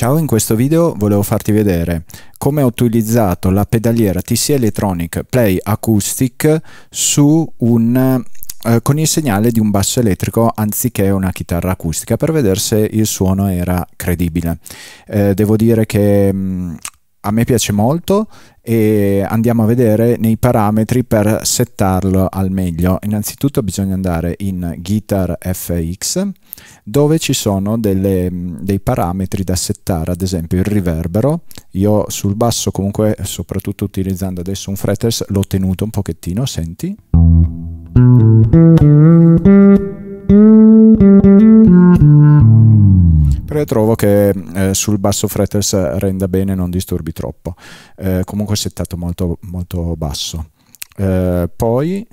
Ciao, in questo video volevo farti vedere come ho utilizzato la pedaliera TC Electronic Play Acoustic un, eh, con il segnale di un basso elettrico anziché una chitarra acustica per vedere se il suono era credibile. Eh, devo dire che mh, mm, a me piace molto e andiamo a vedere nei parametri per settarlo al meglio. Innanzitutto bisogna andare in Guitar FX dove ci sono delle, dei parametri da settare, ad esempio il riverbero. Io sul basso comunque, soprattutto utilizzando adesso un fretless, l'ho tenuto un pochettino, senti però trovo che eh, sul basso fretless renda bene, non disturbi troppo. Eh, comunque settato molto, molto basso. Eh, poi,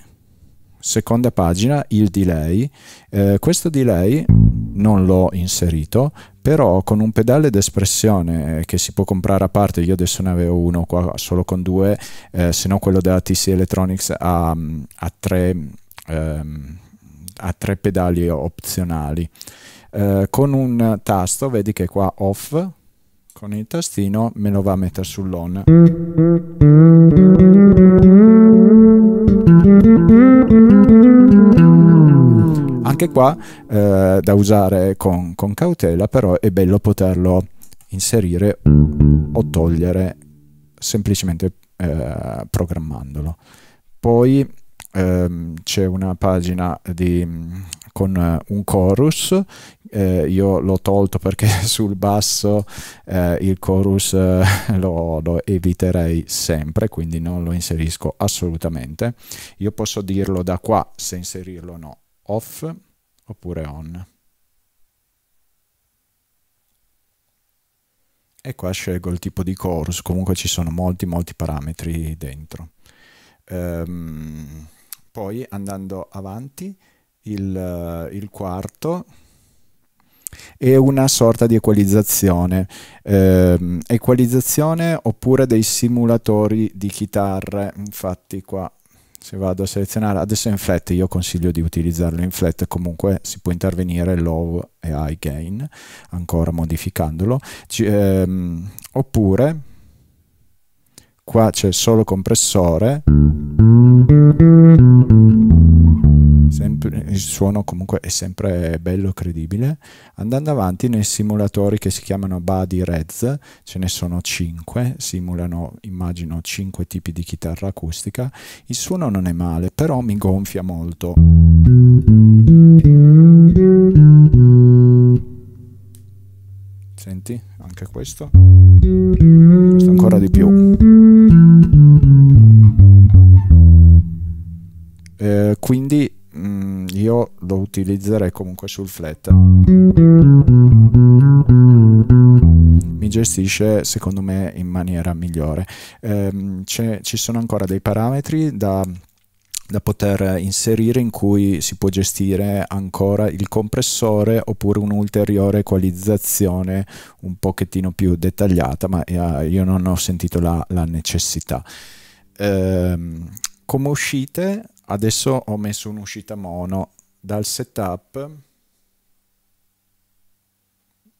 seconda pagina, il delay. Eh, questo delay non l'ho inserito, però con un pedale d'espressione che si può comprare a parte, io adesso ne avevo uno qua solo con due, eh, se no quello della TC Electronics ha, ha tre... Ehm, ha tre pedali opzionali eh, con un tasto, vedi che qua off, con il tastino me lo va a mettere sull'on. Anche qua eh, da usare con, con, cautela, però è bello poterlo inserire o togliere semplicemente eh, programmandolo. Poi ehm, c'è una pagina di, con eh, un chorus eh, io l'ho tolto perché sul basso eh, il chorus eh, lo, lo, eviterei sempre, quindi non lo inserisco assolutamente. Io posso dirlo da qua se inserirlo o no, off oppure on. E qua scelgo il tipo di chorus, comunque ci sono molti molti parametri dentro. Um, poi andando avanti, il, eh, il quarto è una sorta di equalizzazione, eh, equalizzazione oppure dei simulatori di chitarre, infatti qua se vado a selezionare adesso in flat io consiglio di utilizzarlo in flat comunque si può intervenire low e high gain ancora modificandolo C ehm, oppure qua c'è solo compressore Sempre, il suono comunque è sempre bello credibile andando avanti nei simulatori che si chiamano Body Reds ce ne sono 5 simulano immagino 5 tipi di chitarra acustica il suono non è male però mi gonfia molto senti anche questo questo ancora di più quindi mh, mm, io lo utilizzerei comunque sul flat mi gestisce secondo me in maniera migliore ehm, ci sono ancora dei parametri da da poter inserire in cui si può gestire ancora il compressore oppure un'ulteriore equalizzazione un pochettino più dettagliata, ma eh, io non ho sentito la, la necessità. Ehm, come uscite adesso ho messo un'uscita mono dal setup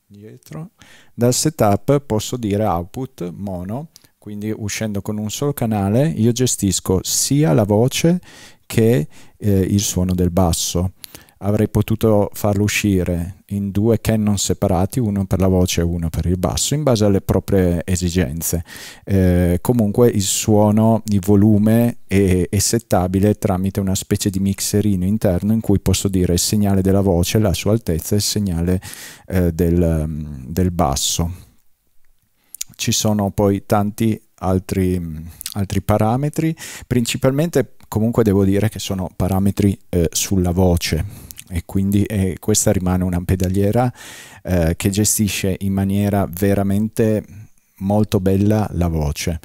dietro dal setup posso dire output mono quindi uscendo con un solo canale io gestisco sia la voce che eh, il suono del basso avrei potuto farlo uscire in due cannon separati, uno per la voce e uno per il basso, in base alle proprie esigenze. Eh, comunque il suono, il volume è, è, settabile tramite una specie di mixerino interno in cui posso dire il segnale della voce, la sua altezza e il segnale eh, del, del basso. Ci sono poi tanti Altri, altri, parametri, principalmente comunque devo dire che sono parametri eh, sulla voce, e quindi eh, questa rimane una pedaliera eh, che gestisce in maniera veramente molto bella la voce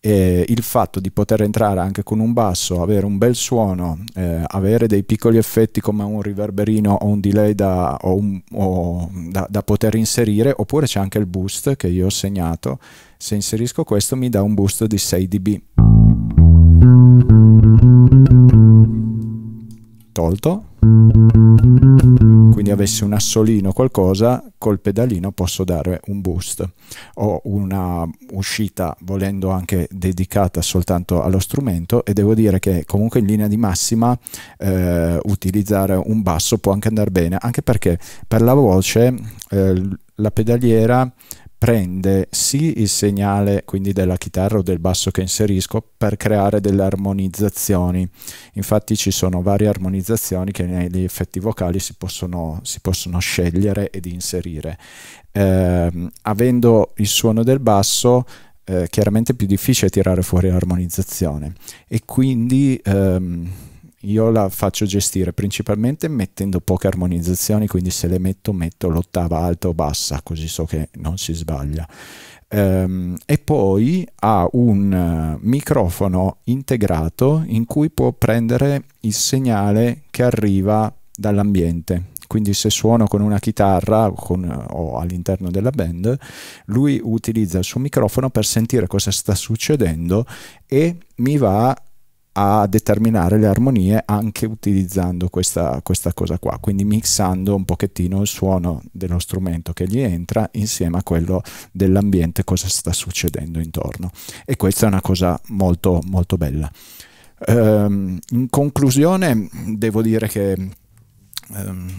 e il fatto di poter entrare anche con un basso avere un bel suono eh, avere dei piccoli effetti come un riverberino o un delay da, o un, o da, da poter inserire oppure c'è anche il boost che io ho segnato se inserisco questo mi dà un boost di 6 dB tolto quindi avessi un assolino o qualcosa, col pedalino posso dare un boost. Ho una uscita, volendo anche dedicata soltanto allo strumento, e devo dire che comunque in linea di massima eh, utilizzare un basso può anche andare bene, anche perché per la voce eh, la pedaliera prende sì il segnale quindi della chitarra o del basso che inserisco per creare delle armonizzazioni infatti ci sono varie armonizzazioni che negli effetti vocali si possono, si possono scegliere ed inserire eh, avendo il suono del basso eh, chiaramente è più difficile tirare fuori l'armonizzazione e quindi ehm, io la faccio gestire principalmente mettendo poche armonizzazioni, quindi se le metto metto l'ottava alta o bassa, così so che non si sbaglia. Um, e poi ha un eh, microfono integrato in cui può prendere il segnale che arriva dall'ambiente. Quindi se suono con una chitarra con, o all'interno della band, lui utilizza il suo microfono per sentire cosa sta succedendo e mi va a determinare le armonie anche utilizzando questa, questa, cosa qua, quindi mixando un pochettino il suono dello strumento che gli entra insieme a quello dell'ambiente, cosa sta succedendo intorno. E questa è una cosa molto molto bella. Ehm, in conclusione devo dire che... Ehm,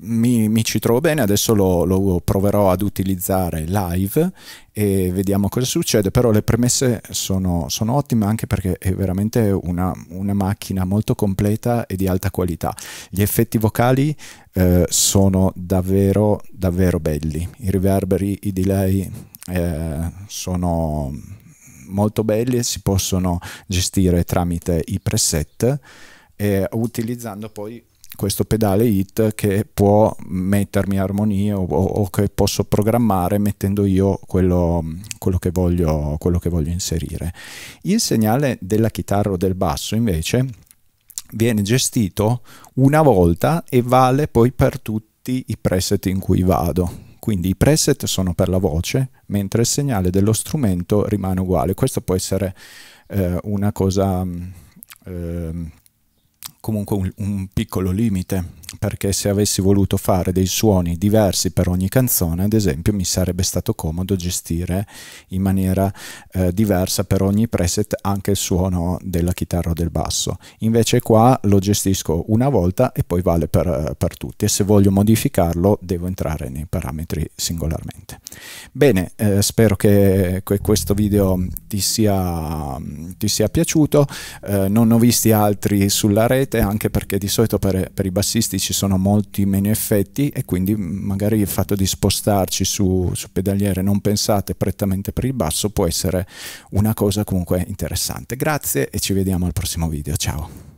mi, mi, ci trovo bene, adesso lo, lo, proverò ad utilizzare live e vediamo cosa succede, però le premesse sono, sono ottime anche perché è veramente una, una, macchina molto completa e di alta qualità. Gli effetti vocali eh, sono davvero, davvero belli, i riverberi, i delay eh, sono molto belli e si possono gestire tramite i preset e eh, utilizzando poi questo pedale hit che può mettermi armonia o, o che posso programmare mettendo io quello, quello, che voglio, quello che voglio inserire. Il segnale della chitarra o del basso invece viene gestito una volta e vale poi per tutti i preset in cui vado. Quindi i preset sono per la voce, mentre il segnale dello strumento rimane uguale. Questo può essere eh, una cosa... Eh, comunque un, un piccolo limite, perché se avessi voluto fare dei suoni diversi per ogni canzone, ad esempio, mi sarebbe stato comodo gestire in maniera eh, diversa per ogni preset anche il suono della chitarra o del basso. Invece qua lo gestisco una volta e poi vale per, eh, per tutti e se voglio modificarlo devo entrare nei parametri singolarmente. Bene, eh, spero che, questo video ti sia, ti sia piaciuto, eh, non ho visti altri sulla rete, importante anche perché di solito per, per, i bassisti ci sono molti meno effetti e quindi magari il fatto di spostarci su, su pedaliere non pensate prettamente per il basso può essere una cosa comunque interessante. Grazie e ci vediamo al prossimo video. Ciao!